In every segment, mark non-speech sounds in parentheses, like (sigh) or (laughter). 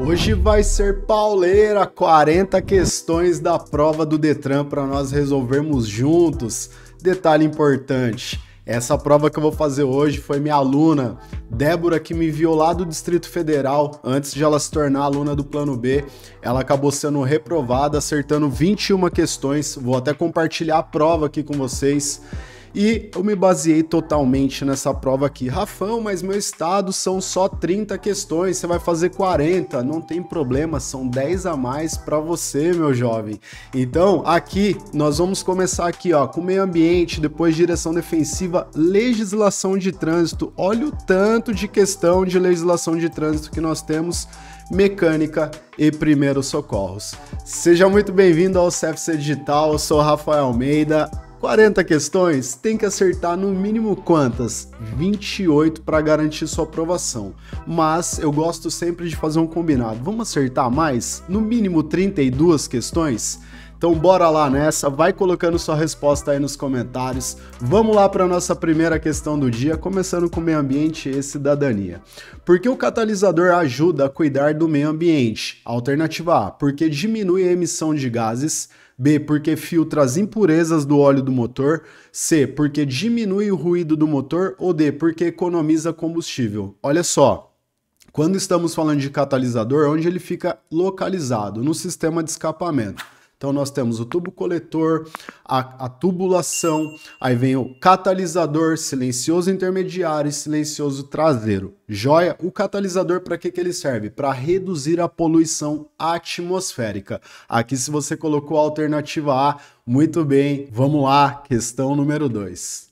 Hoje vai ser pauleira, 40 questões da prova do Detran para nós resolvermos juntos. Detalhe importante, essa prova que eu vou fazer hoje foi minha aluna, Débora, que me enviou lá do Distrito Federal, antes de ela se tornar aluna do Plano B. Ela acabou sendo reprovada, acertando 21 questões. Vou até compartilhar a prova aqui com vocês. E eu me baseei totalmente nessa prova aqui. Rafão, mas meu estado são só 30 questões, você vai fazer 40, não tem problema, são 10 a mais para você, meu jovem. Então, aqui nós vamos começar aqui, ó, com meio ambiente, depois direção defensiva, legislação de trânsito. Olha o tanto de questão de legislação de trânsito que nós temos mecânica e primeiros socorros. Seja muito bem-vindo ao CFC Digital, eu sou Rafael Almeida, 40 questões, tem que acertar no mínimo quantas? 28 para garantir sua aprovação. Mas eu gosto sempre de fazer um combinado. Vamos acertar mais? No mínimo 32 questões? Então bora lá nessa, vai colocando sua resposta aí nos comentários. Vamos lá para nossa primeira questão do dia, começando com meio ambiente e cidadania. Por que o catalisador ajuda a cuidar do meio ambiente? Alternativa A, porque diminui a emissão de gases. B, porque filtra as impurezas do óleo do motor, C, porque diminui o ruído do motor ou D, porque economiza combustível. Olha só, quando estamos falando de catalisador, onde ele fica localizado? No sistema de escapamento. Então nós temos o tubo coletor, a, a tubulação, aí vem o catalisador, silencioso intermediário e silencioso traseiro. Joia? O catalisador para que, que ele serve? Para reduzir a poluição atmosférica. Aqui se você colocou a alternativa A, muito bem, vamos lá, questão número 2.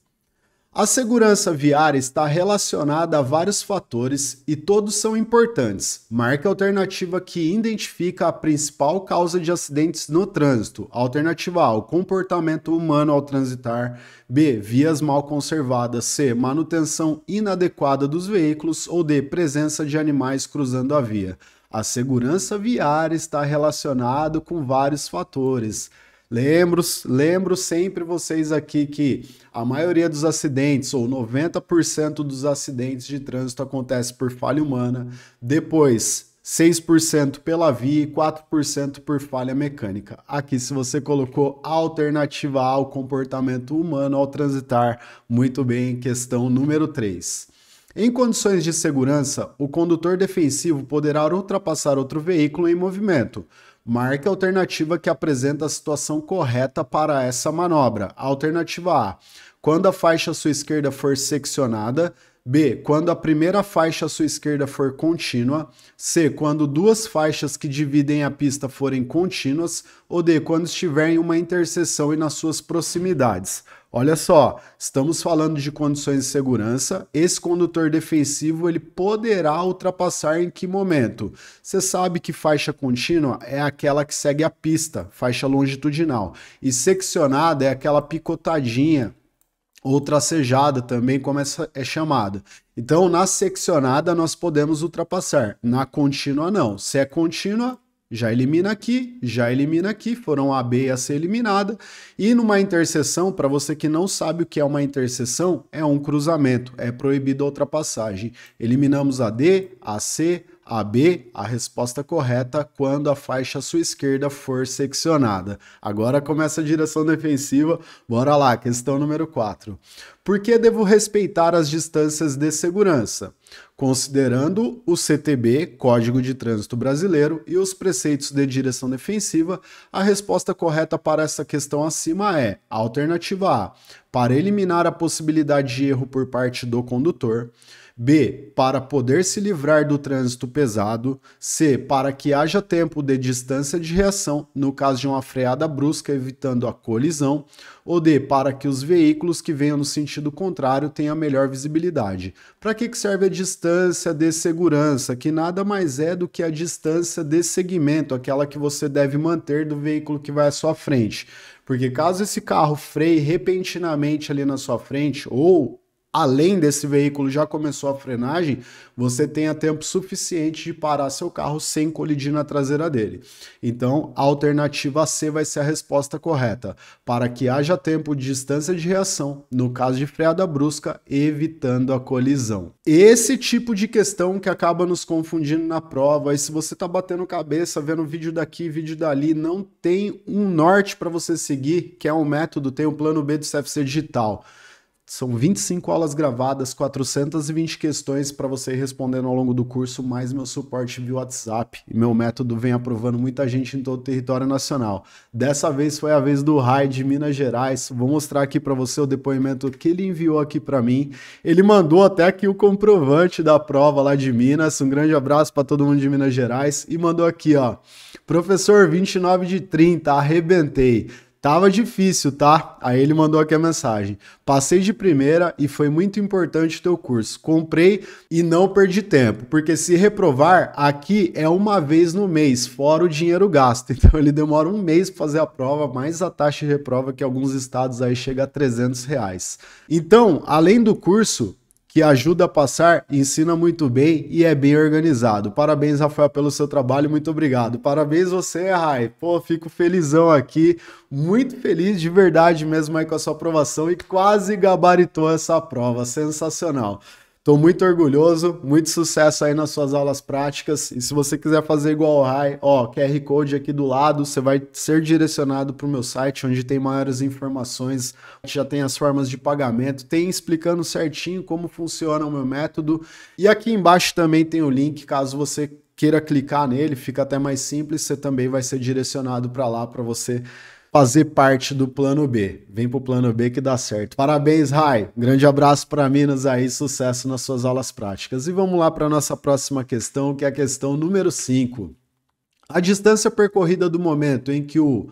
A segurança viária está relacionada a vários fatores e todos são importantes. Marque é a alternativa que identifica a principal causa de acidentes no trânsito. Alternativa A: o comportamento humano ao transitar. B: vias mal conservadas. C: manutenção inadequada dos veículos. Ou D: presença de animais cruzando a via. A segurança viária está relacionada com vários fatores. Lembro, lembro sempre vocês aqui que a maioria dos acidentes, ou 90% dos acidentes de trânsito acontece por falha humana, depois 6% pela via e 4% por falha mecânica. Aqui, se você colocou alternativa ao comportamento humano ao transitar, muito bem, questão número 3. Em condições de segurança, o condutor defensivo poderá ultrapassar outro veículo em movimento, Marque a alternativa que apresenta a situação correta para essa manobra. Alternativa A: quando a faixa à sua esquerda for seccionada. B. Quando a primeira faixa à sua esquerda for contínua. C. Quando duas faixas que dividem a pista forem contínuas. Ou D. Quando estiver em uma interseção e nas suas proximidades. Olha só, estamos falando de condições de segurança. Esse condutor defensivo ele poderá ultrapassar em que momento? Você sabe que faixa contínua é aquela que segue a pista, faixa longitudinal, e seccionada é aquela picotadinha ou tracejada também, como essa é chamada. Então, na seccionada nós podemos ultrapassar, na contínua não. Se é contínua, já elimina aqui, já elimina aqui, foram a B e a C eliminada. E numa interseção, para você que não sabe o que é uma interseção, é um cruzamento, é proibida a ultrapassagem. Eliminamos a D, a C, a B, a resposta correta quando a faixa à sua esquerda for seccionada. Agora começa a direção defensiva. Bora lá, questão número 4. Por que devo respeitar as distâncias de segurança? considerando o CTB, Código de Trânsito Brasileiro, e os preceitos de direção defensiva, a resposta correta para essa questão acima é: alternativa A, para eliminar a possibilidade de erro por parte do condutor. B. Para poder se livrar do trânsito pesado. C. Para que haja tempo de distância de reação no caso de uma freada brusca, evitando a colisão. Ou D. Para que os veículos que venham no sentido contrário tenham melhor visibilidade. Para que, que serve a distância de segurança? Que nada mais é do que a distância de segmento, aquela que você deve manter do veículo que vai à sua frente. Porque caso esse carro freie repentinamente ali na sua frente, ou além desse veículo já começou a frenagem, você tenha tempo suficiente de parar seu carro sem colidir na traseira dele. Então, a alternativa C vai ser a resposta correta, para que haja tempo de distância de reação, no caso de freada brusca, evitando a colisão. Esse tipo de questão que acaba nos confundindo na prova, e se você está batendo cabeça, vendo vídeo daqui, vídeo dali, não tem um norte para você seguir, que é um método, tem o um plano B do CFC Digital. São 25 aulas gravadas, 420 questões para você ir respondendo ao longo do curso, mais meu suporte via WhatsApp. E meu método vem aprovando muita gente em todo o território nacional. Dessa vez foi a vez do Rai de Minas Gerais. Vou mostrar aqui para você o depoimento que ele enviou aqui para mim. Ele mandou até aqui o comprovante da prova lá de Minas. Um grande abraço para todo mundo de Minas Gerais e mandou aqui, ó: "Professor 29 de 30, arrebentei. Tava difícil, tá? Aí ele mandou aqui a mensagem. Passei de primeira e foi muito importante o teu curso. Comprei e não perdi tempo, porque se reprovar, aqui é uma vez no mês, fora o dinheiro gasto. (laughs) Então ele demora um mês para fazer a prova, mais a taxa de reprova que alguns estados aí chega a 300 reais. Então, além do curso, que ajuda a passar, ensina muito bem e é bem organizado. Parabéns, Rafael, pelo seu trabalho, muito obrigado. Parabéns você, Rai. Pô, fico felizão aqui, muito feliz de verdade mesmo aí com a sua aprovação e quase gabaritou essa prova, sensacional. Estou muito orgulhoso, muito sucesso aí nas suas aulas práticas. E se você quiser fazer igual ao Rai, ó, QR Code aqui do lado, você vai ser direcionado para o meu site, onde tem maiores informações, já tem as formas de pagamento, tem explicando certinho como funciona o meu método. E aqui embaixo também tem o link, caso você queira clicar nele, fica até mais simples, você também vai ser direcionado para lá para você fazer parte do plano B. Vem pro plano B que dá certo. Parabéns, Rai. Grande abraço para Minas aí, sucesso nas suas aulas práticas. E vamos lá para nossa próxima questão, que é a questão número 5. A distância percorrida do momento em que o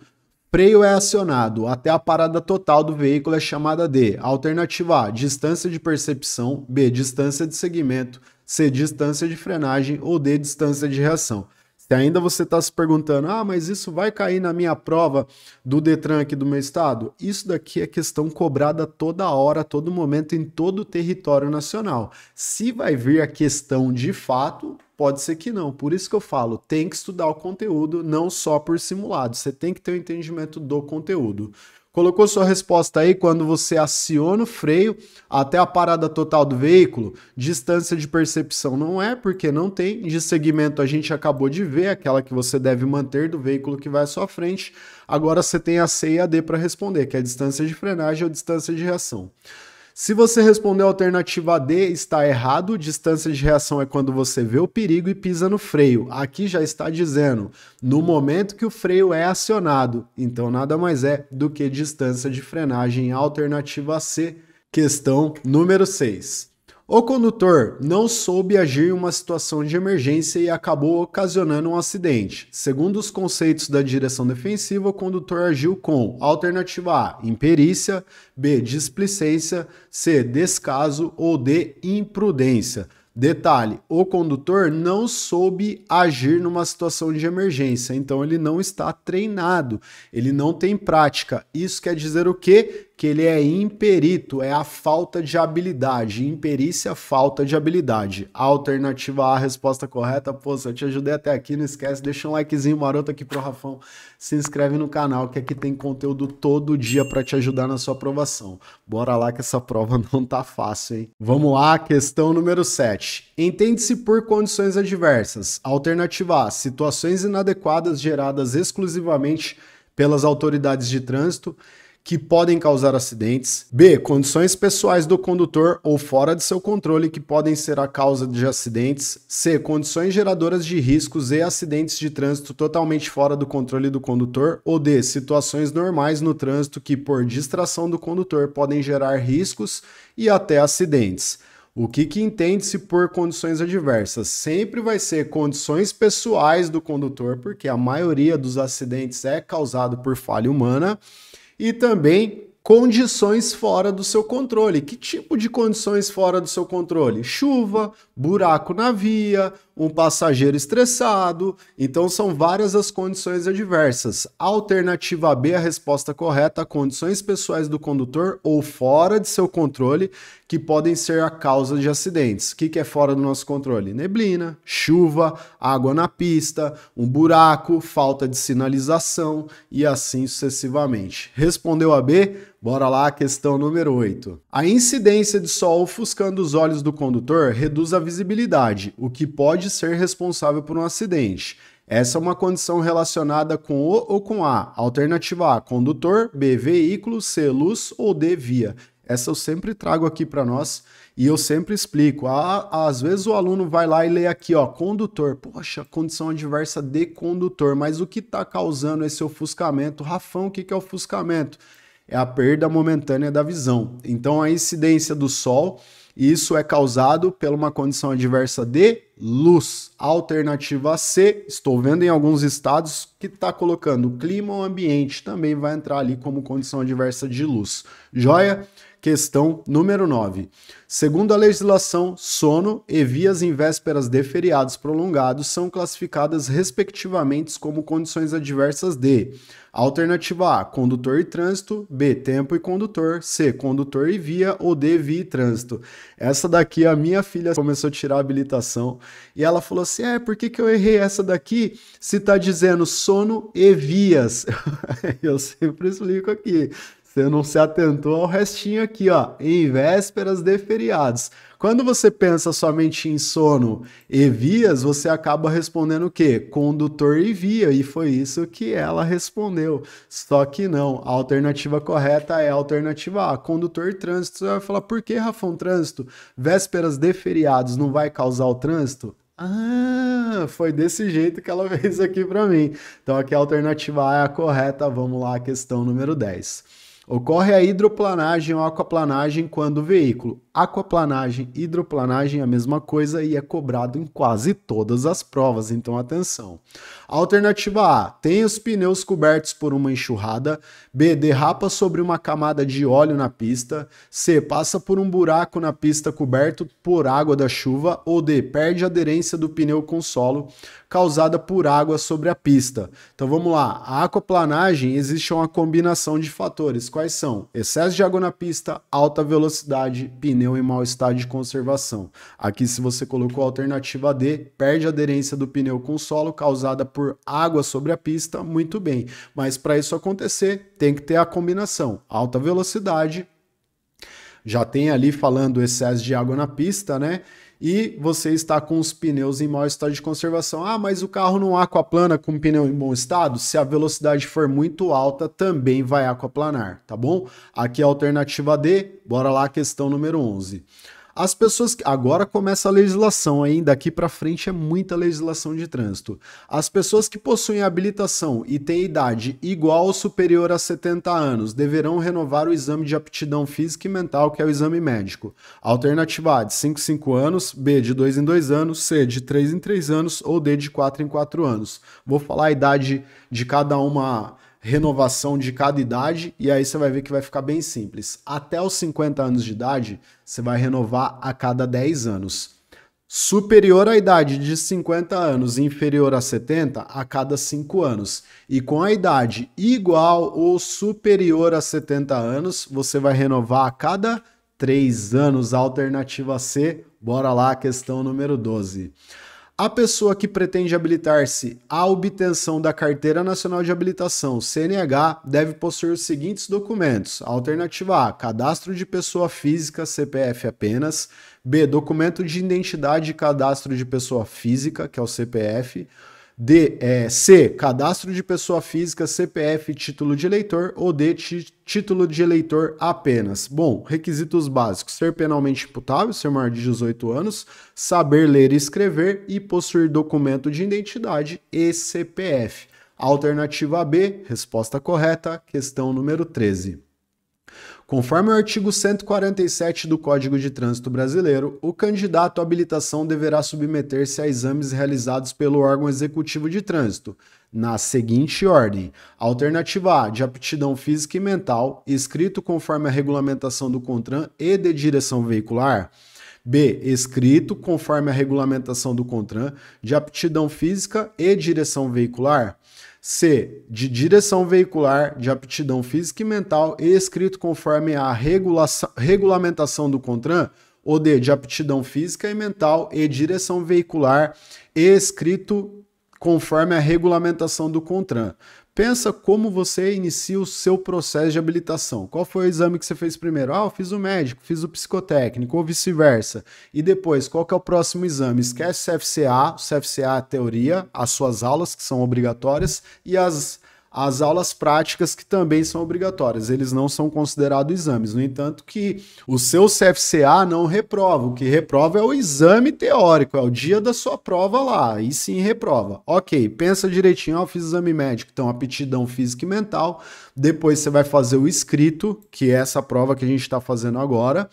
freio é acionado até a parada total do veículo é chamada de alternativa A, distância de percepção, B, distância de segmento, C, distância de frenagem ou D, distância de reação. Se ainda você está se perguntando, ah, mas isso vai cair na minha prova do Detran aqui do meu estado? Isso daqui é questão cobrada toda hora, todo momento, em todo o território nacional. Se vai vir a questão de fato, pode ser que não. Por isso que eu falo, tem que estudar o conteúdo, não só por simulado. Você tem que ter o um entendimento do conteúdo. Colocou sua resposta aí quando você aciona o freio até a parada total do veículo? Distância de percepção não é, porque não tem. De segmento a gente acabou de ver, aquela que você deve manter do veículo que vai à sua frente. Agora você tem a C e a D para responder, que é a distância de frenagem ou distância de reação. Se você respondeu a alternativa D, está errado. Distância de reação é quando você vê o perigo e pisa no freio. Aqui já está dizendo no momento que o freio é acionado. Então nada mais é do que distância de frenagem. Alternativa C, questão número 6. O condutor não soube agir em uma situação de emergência e acabou ocasionando um acidente. Segundo os conceitos da direção defensiva, o condutor agiu com alternativa A, imperícia, B, displicência, C, descaso ou D, imprudência. Detalhe: o condutor não soube agir numa situação de emergência, então ele não está treinado, ele não tem prática. Isso quer dizer o quê? que ele é imperito, é a falta de habilidade. Imperícia, falta de habilidade. Alternativa A, resposta correta. Pô, se eu te ajudei até aqui, não esquece, deixa um likezinho maroto aqui pro Rafão. Se inscreve no canal, que aqui tem conteúdo todo dia para te ajudar na sua aprovação. Bora lá que essa prova (laughs) não tá fácil, hein? Vamos lá, questão número 7. Entende-se por condições adversas. Alternativa A, situações inadequadas geradas exclusivamente pelas autoridades de trânsito que podem causar acidentes. B. Condições pessoais do condutor ou fora de seu controle que podem ser a causa de acidentes. C. Condições geradoras de riscos e acidentes de trânsito totalmente fora do controle do condutor. Ou D. Situações normais no trânsito que, por distração do condutor, podem gerar riscos e até acidentes. O que, que entende-se por condições adversas? Sempre vai ser condições pessoais do condutor, porque a maioria dos acidentes é causado por falha humana e também condições fora do seu controle. Que tipo de condições fora do seu controle? Chuva, buraco na via, um passageiro estressado. Então, são várias as condições adversas. Alternativa B, a resposta correta, condições pessoais do condutor ou fora de seu controle que podem ser a causa de acidentes. O que, é fora do nosso controle? Neblina, chuva, água na pista, um buraco, falta de sinalização e assim sucessivamente. Respondeu a B? Bora lá, questão número 8. A incidência de sol ofuscando os olhos do condutor reduz a visibilidade, o que pode pode ser responsável por um acidente. Essa é uma condição relacionada com o ou com a. Alternativa A, condutor, B, veículo, C, luz ou D, via. Essa eu sempre trago aqui para nós e eu sempre explico. às vezes o aluno vai lá e lê aqui, ó, condutor. Poxa, condição adversa de condutor. Mas o que está causando esse ofuscamento? Rafão, o que, que é ofuscamento? É a perda momentânea da visão. Então, a incidência do sol isso é causado pela uma condição adversa de luz. Alternativa C, estou vendo em alguns estados que está colocando clima ou ambiente, também vai entrar ali como condição adversa de luz. Joia? Questão número 9. Segundo a legislação, sono e vias em vésperas de feriados prolongados são classificadas respectivamente como condições adversas de alternativa A, condutor e trânsito, B, tempo e condutor, C, condutor e via ou D, via e trânsito. Essa daqui a minha filha começou a tirar a habilitação e ela falou assim: "É, por que que eu errei essa daqui se tá dizendo sono e vias?" (laughs) eu sempre explico aqui. Você não se atentou ao restinho aqui, ó, em vésperas de feriados. Quando você pensa somente em sono e vias, você acaba respondendo o quê? Condutor e via, e foi isso que ela respondeu. Só que não, a alternativa correta é a alternativa A, condutor e trânsito. Você vai falar, por que, Rafão, trânsito? Vésperas de feriados não vai causar o trânsito? Ah, foi desse jeito que ela (laughs) fez aqui para mim. Então aqui a alternativa A é a correta. Vamos lá, questão número 10. Ocorre a hidroplanagem ou aquaplanagem quando o veículo Aquaplanagem, hidroplanagem é a mesma coisa e é cobrado em quase todas as provas, então atenção. Alternativa A: tem os pneus cobertos por uma enxurrada. B: derrapa sobre uma camada de óleo na pista. C: passa por um buraco na pista coberto por água da chuva. Ou D: perde a aderência do pneu com solo causada por água sobre a pista. Então vamos lá. A aquaplanagem existe uma combinação de fatores. Quais são? Excesso de água na pista, alta velocidade, pneu pneu em mau estado de conservação. Aqui, se você colocou a alternativa D, perde a aderência do pneu com solo causada por água sobre a pista, muito bem. Mas para isso acontecer, tem que ter a combinação alta velocidade, já tem ali falando excesso de água na pista, né? e você está com os pneus em mau estado de conservação. Ah, mas o carro não aquaplana com pneu em bom estado? Se a velocidade for muito alta, também vai aquaplanar, tá bom? Aqui é a alternativa D, bora lá, questão número 11. As pessoas agora começa a legislação aí, daqui para frente é muita legislação de trânsito. As pessoas que possuem habilitação e têm idade igual ou superior a 70 anos deverão renovar o exame de aptidão física e mental, que é o exame médico. Alternativa A de 5 em 5 anos, B de 2 em 2 anos, C de 3 em 3 anos ou D de 4 em 4 anos. Vou falar a idade de cada uma renovação de cada idade e aí você vai ver que vai ficar bem simples. Até os 50 anos de idade, você vai renovar a cada 10 anos. Superior à idade de 50 anos inferior a 70, a cada 5 anos. E com a idade igual ou superior a 70 anos, você vai renovar a cada 3 anos. Alternativa C, bora lá, questão número 12. A pessoa que pretende habilitar-se à obtenção da Carteira Nacional de Habilitação, CNH, deve possuir os seguintes documentos: alternativa A, cadastro de pessoa física, CPF apenas, B, documento de identidade e cadastro de pessoa física, que é o CPF, D, é, C, cadastro de pessoa física, CPF, título de eleitor, ou D, título de eleitor apenas. Bom, requisitos básicos: ser penalmente imputável, ser maior de 18 anos, saber ler e escrever e possuir documento de identidade e CPF. Alternativa B, resposta correta, questão número 13. Conforme o artigo 147 do Código de Trânsito Brasileiro, o candidato à habilitação deverá submeter-se a exames realizados pelo órgão executivo de trânsito, na seguinte ordem: alternativa A, de aptidão física e mental, escrito conforme a regulamentação do CONTRAN e de direção veicular. B. Escrito conforme a regulamentação do CONTRAN de aptidão física e direção veicular. C. De direção veicular, de aptidão física e mental e escrito conforme a regulamentação do CONTRAN. Ou D. De aptidão física e mental e direção veicular e escrito conforme a regulamentação do CONTRAN. Pensa como você inicia o seu processo de habilitação. Qual foi o exame que você fez primeiro? Ah, eu fiz o médico, fiz o psicotécnico, ou vice-versa. E depois, qual que é o próximo exame? Esquece o CFCA, o CFCA é a teoria, as suas aulas que são obrigatórias e as as aulas práticas que também são obrigatórias. Eles não são considerados exames. No entanto, que o seu CFCA não reprova. O que reprova é o exame teórico, é o dia da sua prova lá. E sim reprova. Ok, pensa direitinho, ó, ah, fiz exame médico, então aptidão física e mental. Depois você vai fazer o escrito, que é essa prova que a gente está fazendo agora.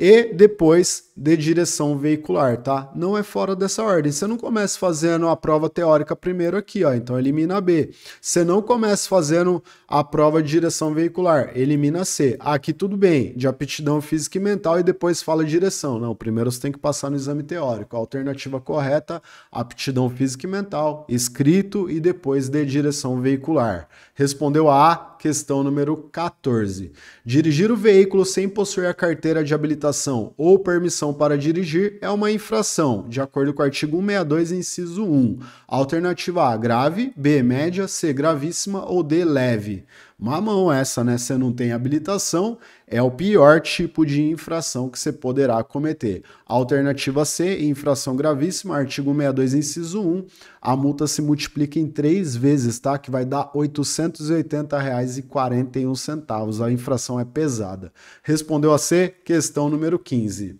E depois de direção veicular, tá? Não é fora dessa ordem. Você não começa fazendo a prova teórica primeiro aqui, ó, então elimina B. Você não começa fazendo a prova de direção veicular, elimina C. Aqui tudo bem, de aptidão física e mental e depois fala direção. Não, primeiro você tem que passar no exame teórico. A alternativa correta, aptidão física e mental, escrito e depois de direção veicular. Respondeu a, a questão número 14. Dirigir o veículo sem possuir a carteira de habilitação ou permissão habilitação para dirigir é uma infração, de acordo com o artigo 162, inciso 1. Alternativa A, grave, B, média, C, gravíssima ou D, leve. Mamão essa, né? Você não tem habilitação, é o pior tipo de infração que você poderá cometer. Alternativa C, infração gravíssima, artigo 62, inciso 1. A multa se multiplica em três vezes, tá? Que vai dar R$ 880,41. A infração é pesada. Respondeu a C, questão número 15.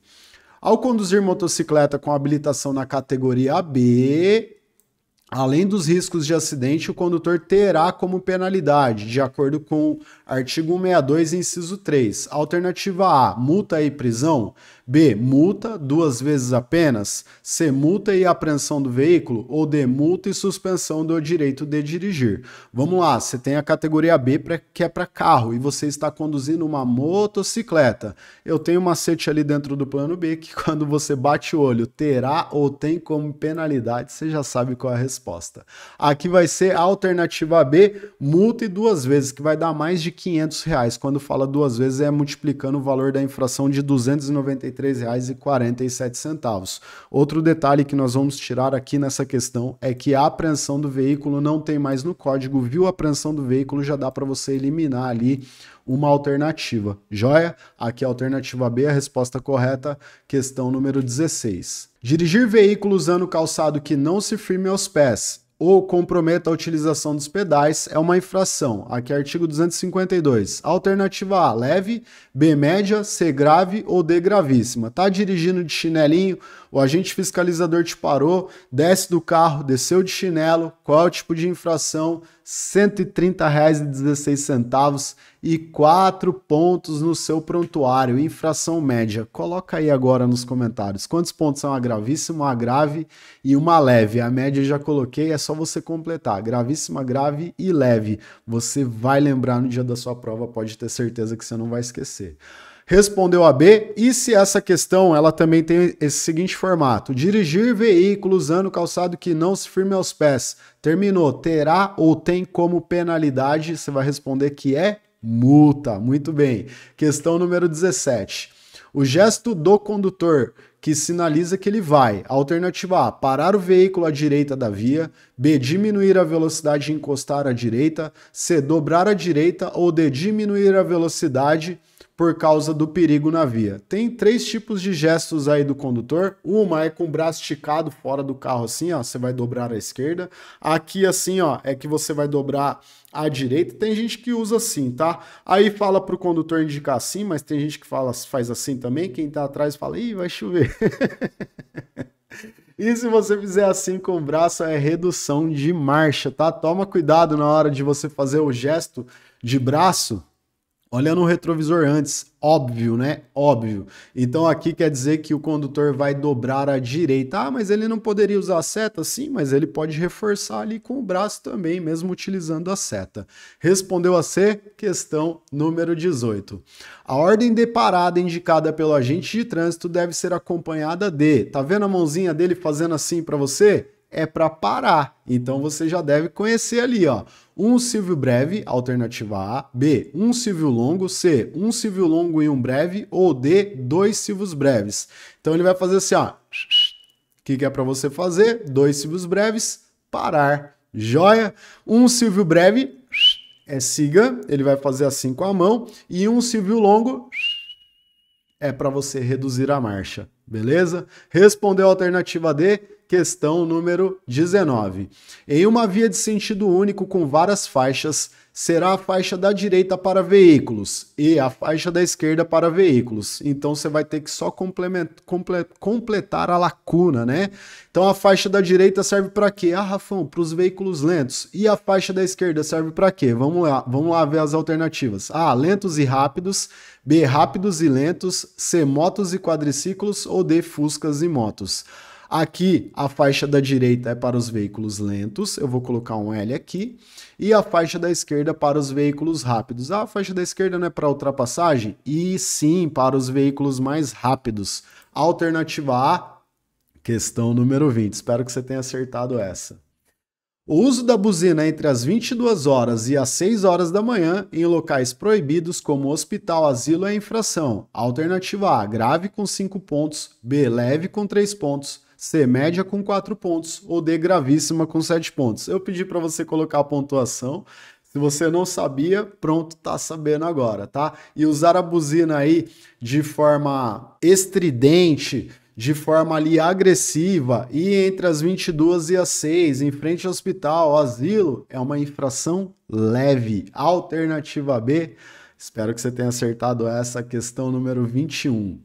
Ao conduzir motocicleta com habilitação na categoria AB, além dos riscos de acidente, o condutor terá como penalidade, de acordo com artigo 162, inciso 3, alternativa A, multa e prisão, B. Multa, duas vezes apenas. C. Multa e apreensão do veículo. Ou D. Multa e suspensão do direito de dirigir. Vamos lá, você tem a categoria B, que é para carro, e você está conduzindo uma motocicleta. Eu tenho um macete ali dentro do plano B que, (laughs) quando você bate o olho, terá ou tem como penalidade, você já sabe qual é a resposta. Aqui vai ser a alternativa B, multa e duas vezes, que vai dar mais de 500 reais. Quando fala duas vezes, é multiplicando o valor da infração de 293 R$53,47. Outro detalhe que nós vamos tirar aqui nessa questão é que a apreensão do veículo não tem mais no código, viu a apreensão do veículo, já dá para você eliminar ali uma alternativa. Joia? Aqui é a alternativa B, a resposta correta, questão número 16. Dirigir veículo usando calçado que não se firme aos pés ou comprometa a utilização dos pedais é uma infração. Aqui é artigo 252. Alternativa A, leve, B, média, C, grave ou D, gravíssima. Tá dirigindo de chinelinho, o agente fiscalizador te parou, desce do carro, desceu de chinelo, qual é o tipo de infração? 130,16 e 4 pontos no seu prontuário, infração média. Coloca aí agora nos comentários quantos pontos são a gravíssima, a grave e uma leve. A média já coloquei, é só você completar. Gravíssima, grave e leve. Você vai lembrar no dia da sua prova, pode ter certeza que você não vai esquecer. Respondeu a B, e se essa questão ela também tem esse seguinte formato: dirigir veículo usando calçado que não se firme aos pés. Terminou, terá ou tem como penalidade? Você vai responder que é multa. Muito bem. Questão número 17. O gesto do condutor que sinaliza que ele vai. Alternativa A: parar o veículo à direita da via. B: diminuir a velocidade e encostar à direita. C: dobrar à direita ou D: diminuir a velocidade por causa do perigo na via. Tem três tipos de gestos aí do condutor. Uma é com o braço esticado fora do carro assim, ó, você vai dobrar à esquerda. Aqui assim, ó, é que você vai dobrar à direita. Tem gente que usa assim, tá? Aí fala pro condutor indicar assim, mas tem gente que fala faz assim também. Quem tá atrás fala: "Ih, vai chover". (laughs) E se você fizer assim com o braço, é redução de marcha, tá? Toma cuidado na hora de você fazer o gesto de braço, Olhando o retrovisor antes, óbvio, né? Óbvio. Então aqui quer dizer que o condutor vai dobrar à direita. Ah, mas ele não poderia usar a seta? Sim, mas ele pode reforçar ali com o braço também, mesmo utilizando a seta. Respondeu a C, questão número 18. A ordem de parada indicada pelo agente de trânsito deve ser acompanhada de. Tá vendo a mãozinha dele fazendo assim para você? é para parar. Então uhum. você já deve conhecer ali, ó. Um Silvio breve, alternativa A, B, um Silvio longo, C, um Silvio longo e um breve, ou D, dois civos breves. Então ele vai fazer assim, ó. O que, que é para você fazer? Dois civos breves, parar. Joia? Um Silvio breve é siga, ele vai fazer assim com a mão, e um Silvio longo é para você reduzir a marcha, beleza? Respondeu a alternativa D, questão número 19. Em uma via de sentido único com várias faixas, será a faixa da direita para veículos e a faixa da esquerda para veículos. Então você vai ter que só completar a lacuna, né? Então a faixa da direita serve para quê? Ah, Rafão, para os veículos lentos. E a faixa da esquerda serve para quê? Vamos lá, vamos lá ver as alternativas. A, lentos e rápidos, B, rápidos e lentos, C, motos e quadriciclos ou D, fuscas e motos. Aqui a faixa da direita é para os veículos lentos, eu vou colocar um L aqui, e a faixa da esquerda para os veículos rápidos. Ah, a faixa da esquerda não é para ultrapassagem? E sim, para os veículos mais rápidos. Alternativa A, questão número 20. Espero que você tenha acertado essa. O uso da buzina entre as 22 horas e as 6 horas da manhã em locais proibidos como hospital, asilo é infração. Alternativa A, grave com 5 pontos, B, leve com 3 pontos, C média com 4 pontos ou D gravíssima com 7 pontos. Eu pedi para você colocar a pontuação. Se você não sabia, pronto, tá sabendo agora, tá? E usar a buzina aí de forma estridente, de forma ali agressiva e entre as 22 e as 6, em frente ao hospital, ao asilo, é uma infração leve. Alternativa B, espero que você tenha acertado essa questão número 21.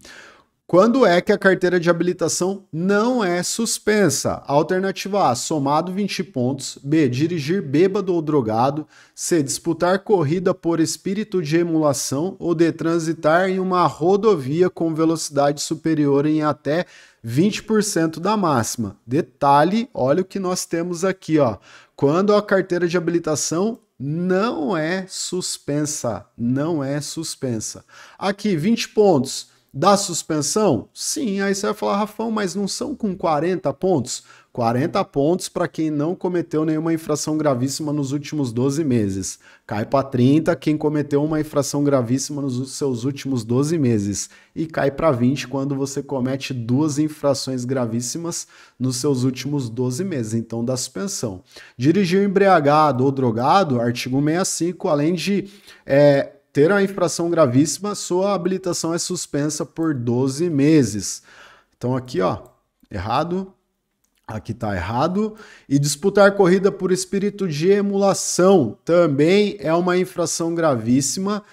Quando é que a carteira de habilitação não é suspensa? Alternativa A, somado 20 pontos. B, dirigir bêbado ou drogado. C, disputar corrida por espírito de emulação. Ou D, transitar em uma rodovia com velocidade superior em até 20% da máxima. Detalhe, olha o que nós temos aqui, ó. Quando a carteira de habilitação não é suspensa, não é suspensa. Aqui, 20 pontos Dá suspensão? Sim, aí você vai falar, Rafão, mas não são com 40 pontos? 40 pontos para quem não cometeu nenhuma infração gravíssima nos últimos 12 meses. Cai para 30 quem cometeu uma infração gravíssima nos seus últimos 12 meses. E cai para 20 quando você comete duas infrações gravíssimas nos seus últimos 12 meses. Então dá suspensão. Dirigiu embriagado ou drogado, artigo 65, além de é, ter a infração gravíssima, sua habilitação é suspensa por 12 meses. Então aqui, ó, errado. Aqui tá errado. E disputar corrida por espírito de emulação também é uma infração gravíssima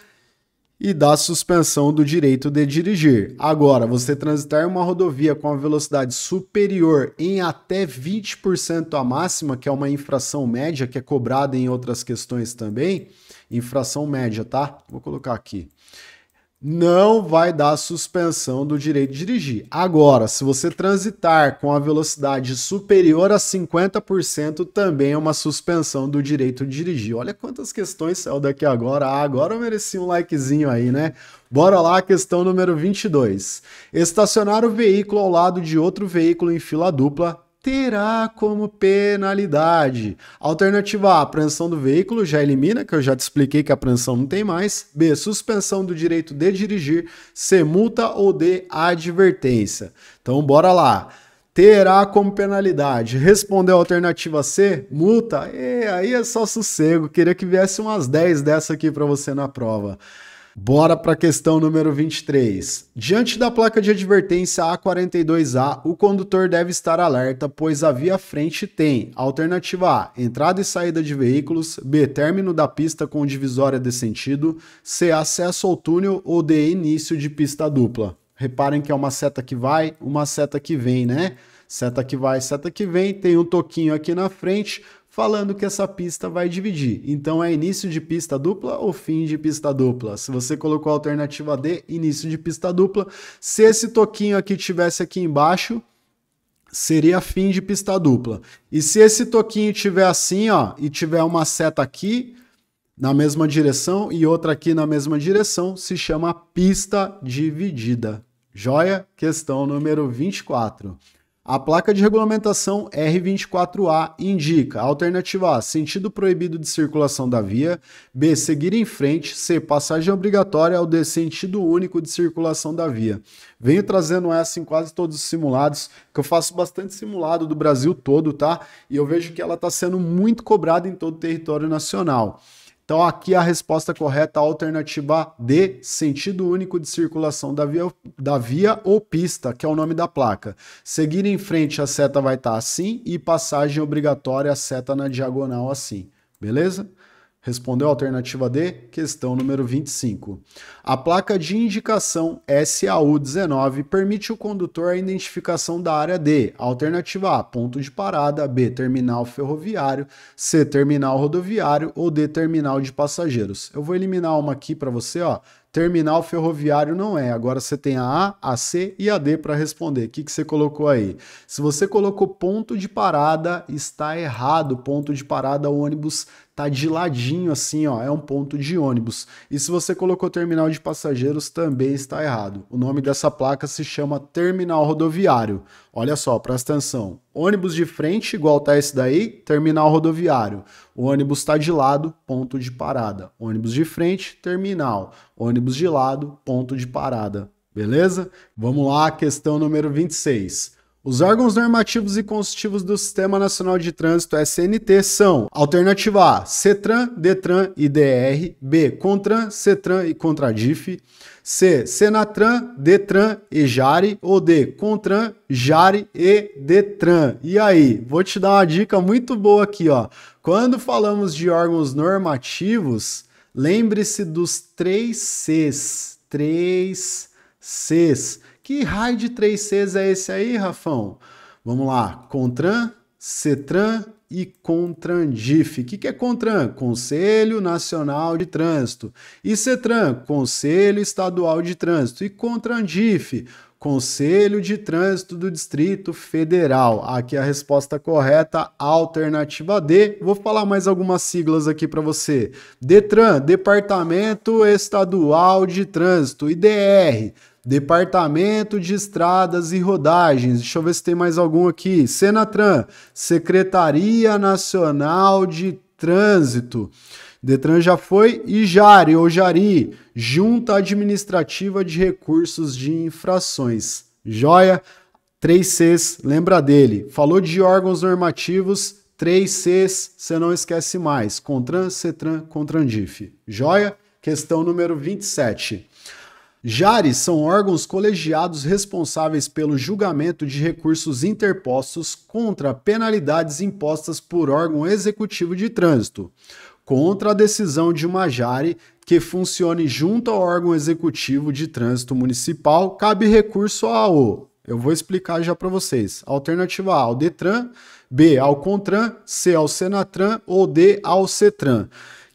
e da suspensão do direito de dirigir. Agora, você transitar em uma rodovia com a velocidade superior em até 20% a máxima, que é uma infração média que é cobrada em outras questões também, infração média, tá? Vou colocar aqui não vai dar suspensão do direito de dirigir. Agora, se você transitar com a velocidade superior a 50%, também é uma suspensão do direito de dirigir. Olha quantas questões saiu daqui agora. Ah, agora eu mereci um likezinho aí, né? Bora lá, questão número 22. Estacionar o veículo ao lado de outro veículo em fila dupla terá como penalidade. Alternativa A, apreensão do veículo, já elimina, que eu já te expliquei que a apreensão não tem mais. B, suspensão do direito de dirigir, C, multa ou D, advertência. Então, bora lá. Terá como penalidade. Respondeu a alternativa C, multa? E é, aí é só sossego. Queria que viesse umas 10 dessa aqui para você na prova. Bora para a questão número 23. Diante da placa de advertência A42A, o condutor deve estar alerta, pois a via frente tem: alternativa A, entrada e saída de veículos, B, término da pista com divisória de sentido, C, acesso ao túnel ou D, início de pista dupla. Reparem que é uma seta que vai, uma seta que vem, né? Seta que vai, seta que vem, tem um toquinho aqui na frente, falando que essa pista vai dividir. Então é início de pista dupla ou fim de pista dupla? Se você colocou a alternativa D, início de pista dupla. Se esse toquinho aqui tivesse aqui embaixo, seria fim de pista dupla. E se esse toquinho tiver assim, ó, e tiver uma seta aqui na mesma direção e outra aqui na mesma direção, se chama pista dividida. Joia? Questão número 24. A placa de regulamentação R24A indica: alternativa A, sentido proibido de circulação da via, B, seguir em frente, C, passagem obrigatória ao D, sentido único de circulação da via. Venho trazendo essa em quase todos os simulados, que eu faço bastante simulado do Brasil todo, tá? E eu vejo que ela está sendo muito cobrada em todo o território nacional. Então aqui é a resposta correta, a alternativa D, sentido único de circulação da via, da via ou pista, que é o nome da placa. Seguir em frente a seta vai estar tá assim e passagem obrigatória a seta na diagonal assim, beleza? Respondeu a alternativa D, questão número 25. A placa de indicação SAU19 permite o condutor a identificação da área D. Alternativa A, ponto de parada, B, terminal ferroviário, C, terminal rodoviário ou D, terminal de passageiros. Eu vou eliminar uma aqui para você, ó. Terminal ferroviário não é. Agora você tem a A, a C e a D para responder. O que, que você colocou aí? Se você colocou ponto de parada, está errado. Ponto de parada, o ônibus tá de ladinho assim, ó, é um ponto de ônibus. E se você colocou terminal de passageiros, também está errado. O nome dessa placa se chama terminal rodoviário. Olha só, presta atenção. Ônibus de frente, igual tá esse daí, terminal rodoviário. O ônibus está de lado, ponto de parada. Ônibus de frente, terminal. Ônibus de lado, ponto de parada. Beleza? Vamos lá, questão número 26. Os órgãos normativos e constitutivos do Sistema Nacional de Trânsito SNT são: alternativa A, CETRAN, DETRAN e DR, B, CONTRAN, CETRAN e CONTRADIF, C, SENATRAN, DETRAN e JARE, ou D, CONTRAN, JARE e DETRAN. E aí, vou te dar uma dica muito boa aqui, ó. Quando falamos de órgãos normativos, lembre-se dos três Cs, três Cs que raio de 3Cs é esse aí, Rafão? Vamos lá, CONTRAN, CETRAN e CONTRANDIF. O que, que é CONTRAN? Conselho Nacional de Trânsito. E CETRAN, Conselho Estadual de Trânsito. E CONTRANDIF, Conselho de Trânsito do Distrito Federal. Aqui a resposta correta, alternativa D. Vou falar mais algumas siglas aqui para você. DETRAN, Departamento Estadual de Trânsito. IDR, Departamento de Estradas e Rodagens. Deixa eu ver se tem mais algum aqui. Senatran, Secretaria Nacional de Trânsito. Detran já foi e Jari ou Jari, Junta Administrativa de Recursos de Infrações. Joia 3Cs, lembra dele. Falou de órgãos normativos 3Cs, você não esquece mais. Contran, Cetran, Contrandif. Joia? Questão número 27. Jares são órgãos colegiados responsáveis pelo julgamento de recursos interpostos contra penalidades impostas por órgão executivo de trânsito, contra a decisão de uma Jare que funcione junto ao órgão executivo de trânsito municipal, cabe recurso ao eu vou explicar já para vocês. Alternativa A ao Detran, B ao Contran, C ao Senatran ou D ao Cetran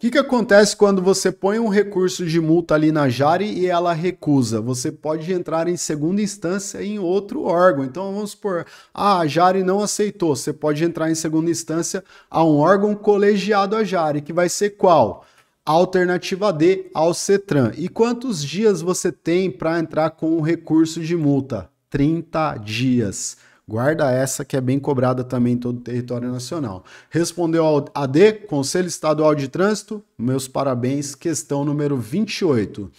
que, que acontece quando você põe um recurso de multa ali na Jari e ela recusa? Você pode entrar em segunda instância em outro órgão. Então vamos supor, ah, a Jari não aceitou. Você pode entrar em segunda instância a um órgão colegiado a Jari, que vai ser qual? Alternativa D ao CETRAN. E quantos dias você tem para entrar com o um recurso de multa? 30 dias. Guarda essa que é bem cobrada também em todo o território nacional. Respondeu ao AD, Conselho Estadual de Trânsito, meus parabéns, questão número 28.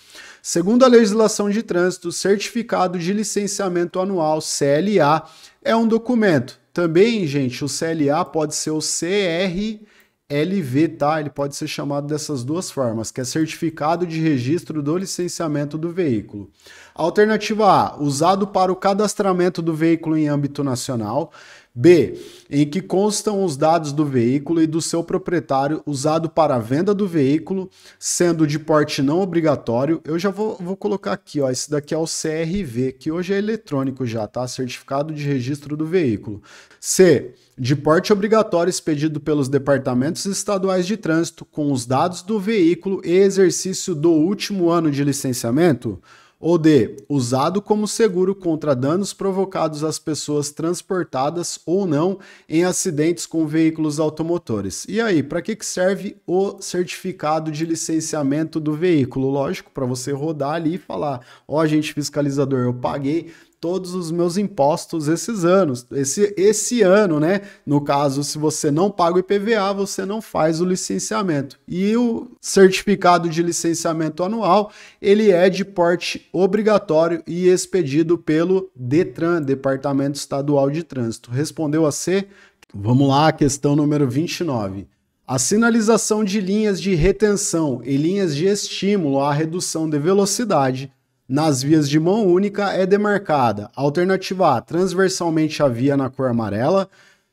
Segundo a legislação de trânsito, certificado de licenciamento anual, CLA, é um documento. Também, gente, o CLA pode ser o CR LV, tá? Ele pode ser chamado dessas duas formas, que é certificado de registro do licenciamento do veículo. Alternativa A, usado para o cadastramento do veículo em âmbito nacional. B. Em que constam os dados do veículo e do seu proprietário usado para a venda do veículo, sendo de porte não obrigatório. Eu já vou, vou colocar aqui, ó. Esse daqui é o CRV, que hoje é eletrônico já, tá? Certificado de registro do veículo. C. De porte obrigatório expedido pelos departamentos estaduais de trânsito com os dados do veículo e exercício do último ano de licenciamento ou D, usado como seguro contra danos provocados às pessoas transportadas ou não em acidentes com veículos automotores. E aí, para que, que serve o certificado de licenciamento do veículo? Lógico, para você rodar ali e falar: ó, oh, fiscalizador, eu paguei todos os meus impostos esses anos, esse, esse ano, né? No caso, se você não paga o IPVA, você não faz o licenciamento. E o certificado de licenciamento anual, ele é de porte obrigatório e expedido pelo DETRAN, Departamento Estadual de Trânsito. Respondeu a C? Vamos lá, questão número 29. A sinalização de linhas de retenção e linhas de estímulo à redução de velocidade nas vias de mão única é demarcada, alternativa A, transversalmente a via na cor amarela,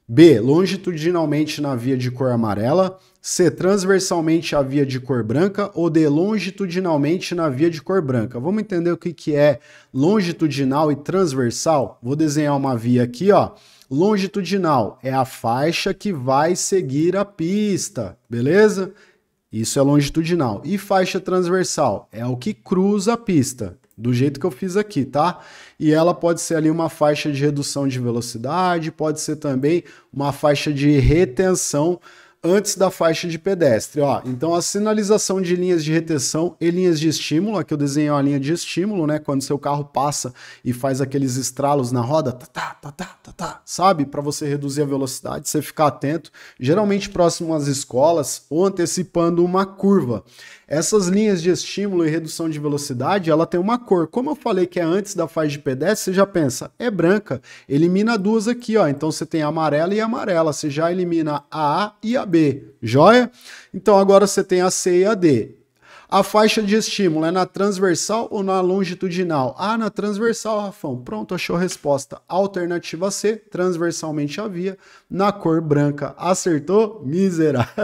B, longitudinalmente na via de cor amarela, C, transversalmente a via de cor branca ou D, longitudinalmente na via de cor branca. Vamos entender o que, que é longitudinal e transversal? Vou desenhar uma via aqui, ó. Longitudinal é a faixa que vai seguir a pista, beleza? Isso é longitudinal. E faixa transversal é o que cruza a pista do jeito que eu fiz aqui, tá? E ela pode ser ali uma faixa de redução de velocidade, pode ser também uma faixa de retenção antes da faixa de pedestre. Ó, então a sinalização de linhas de retenção e linhas de estímulo, aqui eu desenhei uma linha de estímulo, né? Quando seu carro passa e faz aqueles estralos na roda, tá, tá, tá, tá, tá, tá sabe? Para você reduzir a velocidade, você ficar atento, geralmente próximo às escolas ou antecipando uma curva. Essas linhas de estímulo e redução de velocidade, ela tem uma cor. Como eu falei que é antes da faixa de pedestre, você já pensa, é branca. Elimina duas aqui, ó. Então você tem amarela e amarela. Você já elimina a A e a B B, joia? Então agora você tem a C e a D. A faixa de estímulo é na transversal ou na longitudinal? Ah, na transversal, Rafão. Pronto, achou a resposta. Alternativa C, transversalmente havia via, na cor branca. Acertou? Miserável. (laughs)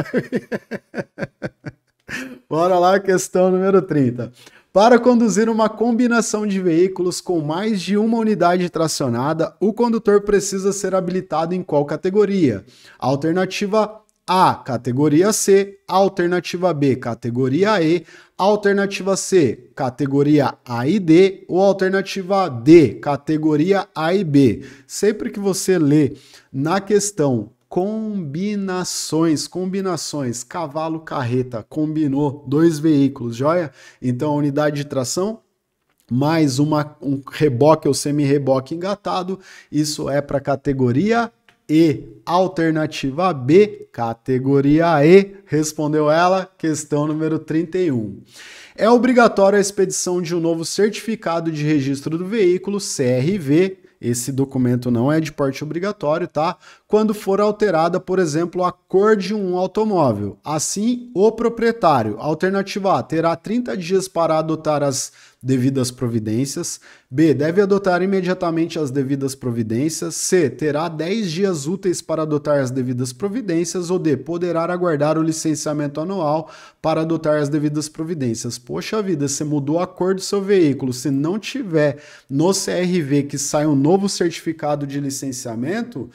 Bora lá, questão número 30. Para conduzir uma combinação de veículos com mais de uma unidade tracionada, o condutor precisa ser habilitado em qual categoria? Alternativa a, categoria C, alternativa B, categoria E, alternativa C, categoria A e D, ou alternativa D, categoria A e B. Sempre que você lê na questão combinações, combinações, cavalo, carreta, combinou dois veículos, joia? Então, a unidade de tração mais uma, um reboque ou semi-reboque engatado, isso é para categoria e. Alternativa B, categoria E, respondeu ela, questão número 31. É obrigatório a expedição de um novo certificado de registro do veículo, CRV. Esse documento não é de porte obrigatório, tá? Quando for alterada, por exemplo, a cor de um automóvel. Assim, o proprietário, alternativa A, terá 30 dias para adotar as devidas providências. B. Deve adotar imediatamente as devidas providências. C. Terá 10 dias úteis para adotar as devidas providências. Ou D. Poderá aguardar o licenciamento anual para adotar as devidas providências. Poxa vida, você mudou a cor do seu veículo. Se não tiver no CRV que sai um novo certificado de licenciamento,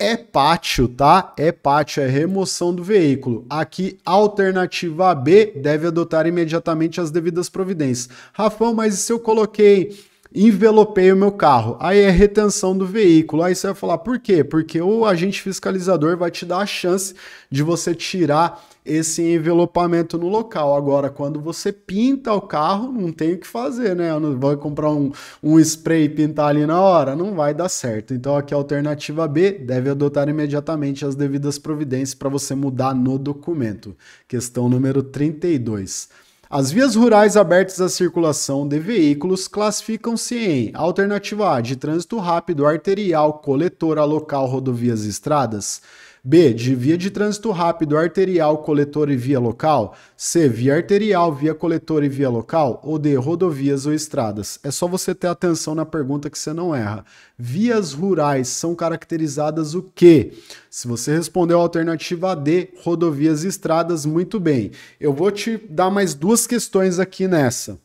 é pátio, tá? É pátio, é remoção do veículo. Aqui, alternativa B deve adotar imediatamente as devidas providências. Rafão, mas e se eu coloquei envelopei o meu carro. Aí é retenção do veículo. Aí você vai falar, por quê? Porque o agente fiscalizador vai te dar a chance de você tirar esse envelopamento no local. Agora, quando você pinta o carro, não tem o que fazer, né? Eu não vai comprar um, um spray e pintar ali na hora, não vai dar certo. Então, aqui é a alternativa B deve adotar imediatamente as devidas providências para você mudar no documento. Questão número 32. As vias rurais abertas à circulação de veículos classificam-se em alternativa A de trânsito rápido arterial coletora local rodovias e estradas, B. De via de trânsito rápido, arterial, coletor e via local. C. Via arterial, via coletor e via local. Ou D. Rodovias ou estradas. É só você ter atenção na pergunta que você não erra. Vias rurais são caracterizadas o quê? Se você respondeu a alternativa D, rodovias e estradas, muito bem. Eu vou te dar mais duas questões aqui nessa.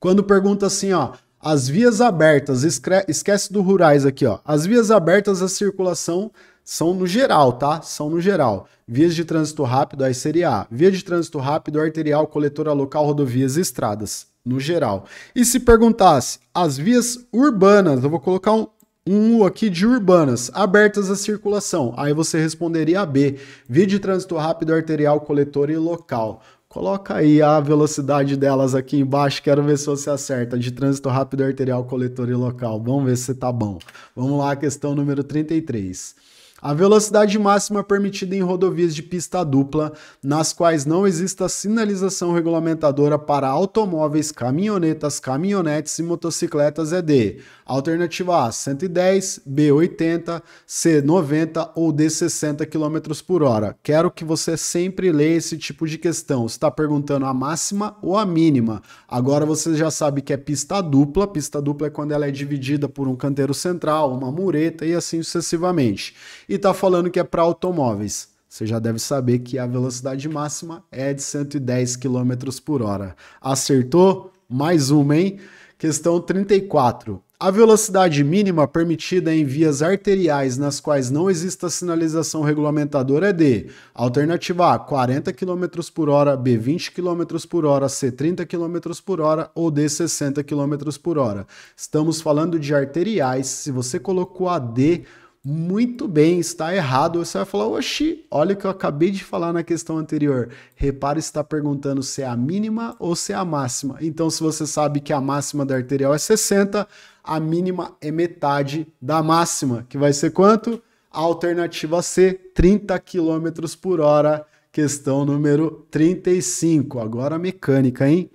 Quando pergunta assim, ó, as vias abertas, esquece do rurais aqui, ó. As vias abertas à circulação são no geral, tá? São no geral. Vias de trânsito rápido, aí seria A. Via de trânsito rápido, arterial, coletora local, rodovias e estradas. No geral. E se perguntasse, as vias urbanas, eu vou colocar um, um U aqui de urbanas, abertas à circulação. Aí você responderia B. Via de trânsito rápido, arterial, coletora e local. Coloca aí a velocidade delas aqui embaixo, quero ver se você acerta. De trânsito rápido, arterial, coletor e local. Vamos ver se você tá bom. Vamos lá, questão número 33. A velocidade máxima permitida em rodovias de pista dupla, nas quais não exista sinalização regulamentadora para automóveis, caminhonetas, caminhonetes e motocicletas é de alternativa A 110, B 80, C 90 ou D 60 km por hora. Quero que você sempre leia esse tipo de questão. Está perguntando a máxima ou a mínima. Agora você já sabe que é pista dupla. Pista dupla é quando ela é dividida por um canteiro central, uma mureta e assim sucessivamente e está falando que é para automóveis. Você já deve saber que a velocidade máxima é de 110 km por hora. Acertou? Mais uma, hein? Questão 34. A velocidade mínima permitida em vias arteriais nas quais não exista sinalização regulamentadora é de alternativa A 40 km por hora, B 20 km por hora, C 30 km por hora ou D 60 km por hora. Estamos falando de arteriais, se você colocou a D, muito bem, está errado. Você vai falar, oxi, olha o que eu acabei de falar na questão anterior. Repare se está perguntando se é a mínima ou se é a máxima. Então, se você sabe que a máxima da arterial é 60, a mínima é metade da máxima, que vai ser quanto? A alternativa C, 30 km por hora. Questão número 35. Agora mecânica, hein?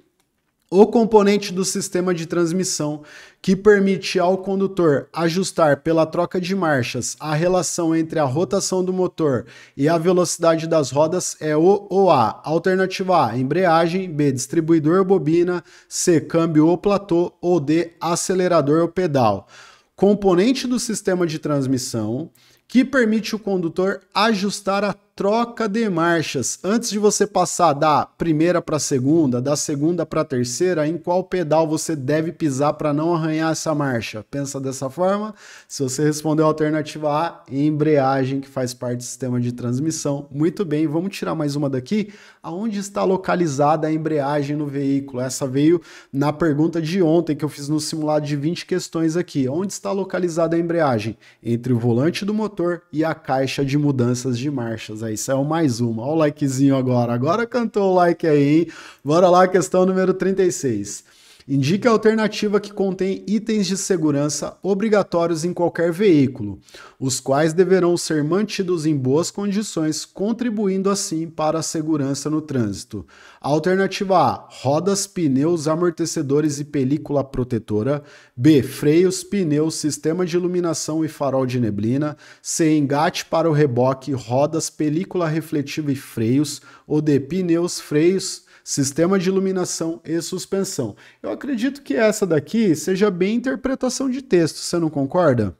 o componente do sistema de transmissão que permite ao condutor ajustar pela troca de marchas a relação entre a rotação do motor e a velocidade das rodas é o A Alternativa A, embreagem, B, distribuidor bobina, C, câmbio ou platô ou D, acelerador ou pedal. Componente do sistema de transmissão que permite o condutor ajustar a troca de marchas. Antes de você passar da primeira para a segunda, da segunda para a terceira, em qual pedal você deve pisar para não arranhar essa marcha? Pensa dessa forma. Se você respondeu a alternativa A, embreagem, que faz parte do sistema de transmissão. Muito bem, vamos tirar mais uma daqui. Aonde está localizada a embreagem no veículo? Essa veio na pergunta de ontem que eu fiz no simulado de 20 questões aqui. Onde está localizada a embreagem? Entre o volante do motor e a caixa de mudanças de marchas aí, é o mais uma. Olha o likezinho agora. Agora cantou o like aí, hein? Bora lá, questão número 36. Indique a alternativa que contém itens de segurança obrigatórios em qualquer veículo, os quais deverão ser mantidos em boas condições, contribuindo assim para a segurança no trânsito. Alternativa A: rodas, pneus, amortecedores e película protetora. B: freios, pneus, sistema de iluminação e farol de neblina. C: engate para o reboque, rodas, película refletiva e freios. Ou D: pneus, freios sistema de iluminação e suspensão. Eu acredito que essa daqui seja bem interpretação de texto, você não concorda?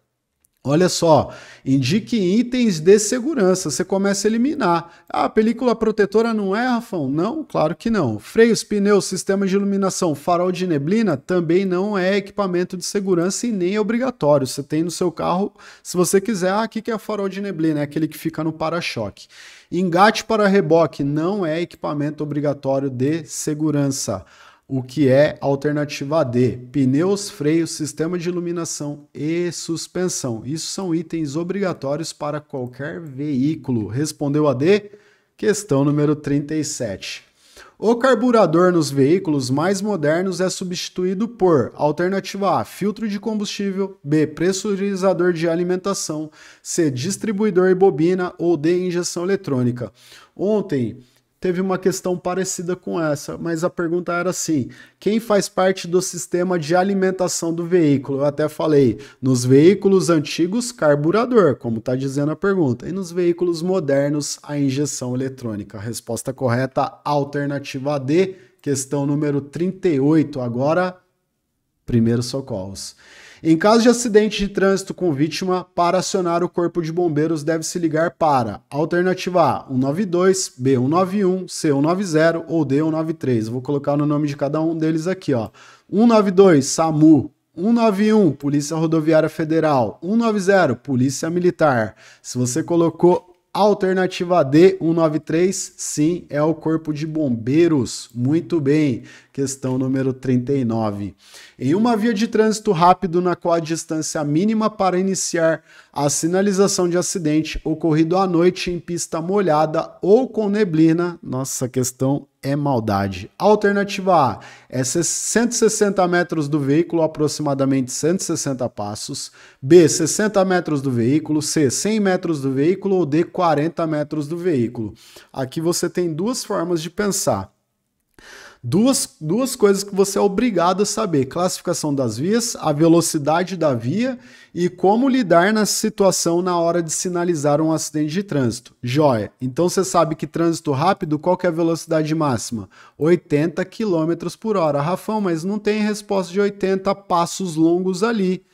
Olha só, indique itens de segurança, você começa a eliminar. Ah, a película protetora não é, Rafão? Não, claro que não. Freios, pneus, sistema de iluminação, farol de neblina também não é equipamento de segurança e nem é obrigatório. Você tem no seu carro, se você quiser, ah, aqui que é farol de neblina, é aquele que fica no para-choque. Engate para reboque não é equipamento obrigatório de segurança o que é alternativa D, pneus, freio, sistema de iluminação e suspensão. Isso são itens obrigatórios para qualquer veículo. Respondeu a D? Questão número 37. O carburador nos veículos mais modernos é substituído por alternativa A, filtro de combustível, B, pressurizador de alimentação, C, distribuidor e bobina ou D, injeção eletrônica. Ontem teve uma questão parecida com essa, mas a pergunta era assim: quem faz parte do sistema de alimentação do veículo? Eu até falei, nos veículos antigos, carburador, como está dizendo a pergunta, e nos veículos modernos, a injeção eletrônica. resposta correta, alternativa D, questão número 38, agora, primeiros socorros. Em caso de acidente de trânsito com vítima, para acionar o Corpo de Bombeiros deve-se ligar para alternativa A 192, B 191, C 190 ou D 193. Vou colocar no nome de cada um deles aqui, ó. 192 SAMU, 191, Polícia Rodoviária Federal. 190, Polícia Militar. Se você colocou alternativa D, 193, sim, é o Corpo de Bombeiros. Muito bem. Questão número 39. Em uma via de trânsito rápido na qual a distância mínima para iniciar a sinalização de acidente ocorrido à noite em pista molhada ou com neblina, nossa questão é maldade. Alternativa A é 160 metros do veículo, aproximadamente 160 passos. B, 60 metros do veículo. C, 100 metros do veículo. Ou D, 40 metros do veículo. Aqui você tem duas formas de pensar duas, duas coisas que você é obrigado a saber: classificação das vias, a velocidade da via e como lidar na situação na hora de sinalizar um acidente de trânsito. Joia! Então você sabe que trânsito rápido, qual é a velocidade máxima? 80 km por hora. Rafão, mas não tem resposta de 80 passos longos ali.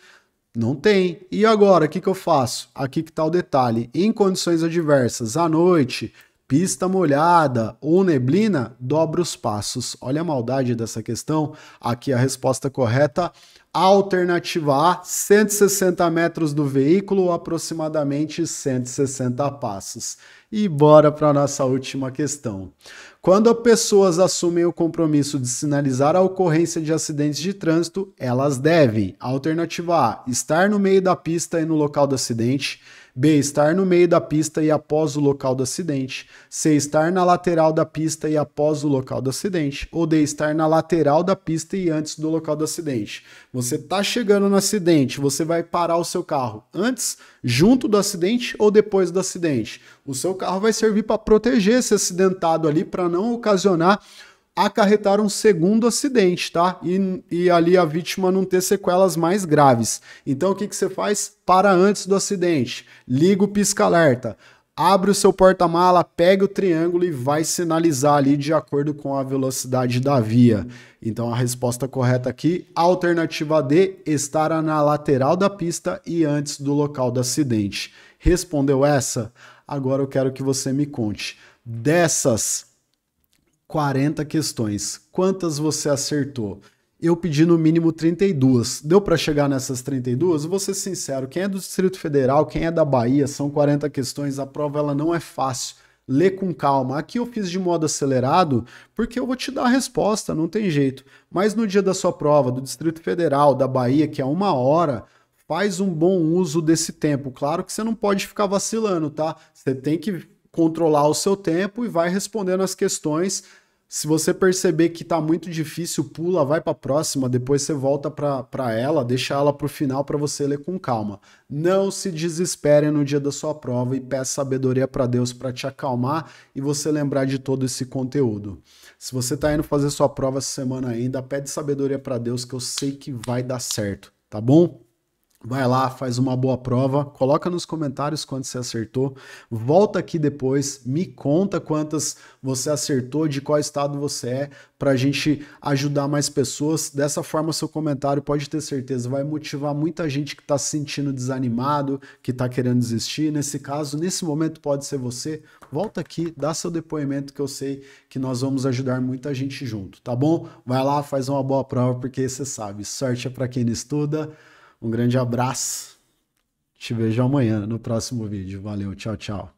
Não tem. E agora, o que, que eu faço? Aqui que está o detalhe. Em condições adversas, à noite, Pista molhada ou neblina, dobra os passos. Olha a maldade dessa questão. Aqui a resposta correta. Alternativa A, 160 metros do veículo, aproximadamente 160 passos. E bora para a nossa última questão. Quando pessoas assumem o compromisso de sinalizar a ocorrência de acidentes de trânsito, elas devem: alternativa A, estar no meio da pista e no local do acidente. B. Estar no meio da pista e após o local do acidente. C. Estar na lateral da pista e após o local do acidente. Ou D. Estar na lateral da pista e antes do local do acidente. Você está chegando no acidente, você vai parar o seu carro antes, junto do acidente ou depois do acidente. O seu carro vai servir para proteger esse acidentado ali, para não ocasionar acarretar um segundo acidente, tá? E, e ali a vítima não ter sequelas mais graves. Então o que, que você faz? Para antes do acidente, liga o pisca-alerta, abre o seu porta-mala, pega o triângulo e vai sinalizar ali de acordo com a velocidade da via. Então a resposta correta aqui, alternativa D, estar na lateral da pista e antes do local do acidente. Respondeu essa? Agora eu quero que você me conte. Dessas 40 questões. Quantas você acertou? Eu pedi no mínimo 32. Deu para chegar nessas 32? Vou ser sincero, quem é do Distrito Federal, quem é da Bahia, são 40 questões, a prova ela não é fácil. Lê com calma. Aqui eu fiz de modo acelerado, porque eu vou te dar a resposta, não tem jeito. Mas no dia da sua prova, do Distrito Federal, da Bahia, que é uma hora, faz um bom uso desse tempo. Claro que você não pode ficar vacilando, tá? Você tem que controlar o seu tempo e vai respondendo as questões se você perceber que tá muito difícil, pula, vai para a próxima, depois você volta para ela, deixa ela para o final para você ler com calma. Não se desespere no dia da sua prova e peça sabedoria para Deus para te acalmar e você lembrar de todo esse conteúdo. Se você está indo fazer sua prova essa semana ainda, pede sabedoria para Deus que eu sei que vai dar certo, tá bom? Vai lá, faz uma boa prova, coloca nos comentários quantos você acertou, volta aqui depois, me conta quantas você acertou, de qual estado você é, para a gente ajudar mais pessoas. Dessa forma, seu comentário pode ter certeza vai motivar muita gente que está se sentindo desanimado, que está querendo desistir. Nesse caso, nesse momento pode ser você. Volta aqui, dá seu depoimento que eu sei que nós vamos ajudar muita gente junto, tá bom? Vai lá, faz uma boa prova porque você sabe, sorte é para quem não estuda. Um grande abraço. Te vejo amanhã no próximo vídeo. Valeu, tchau, tchau.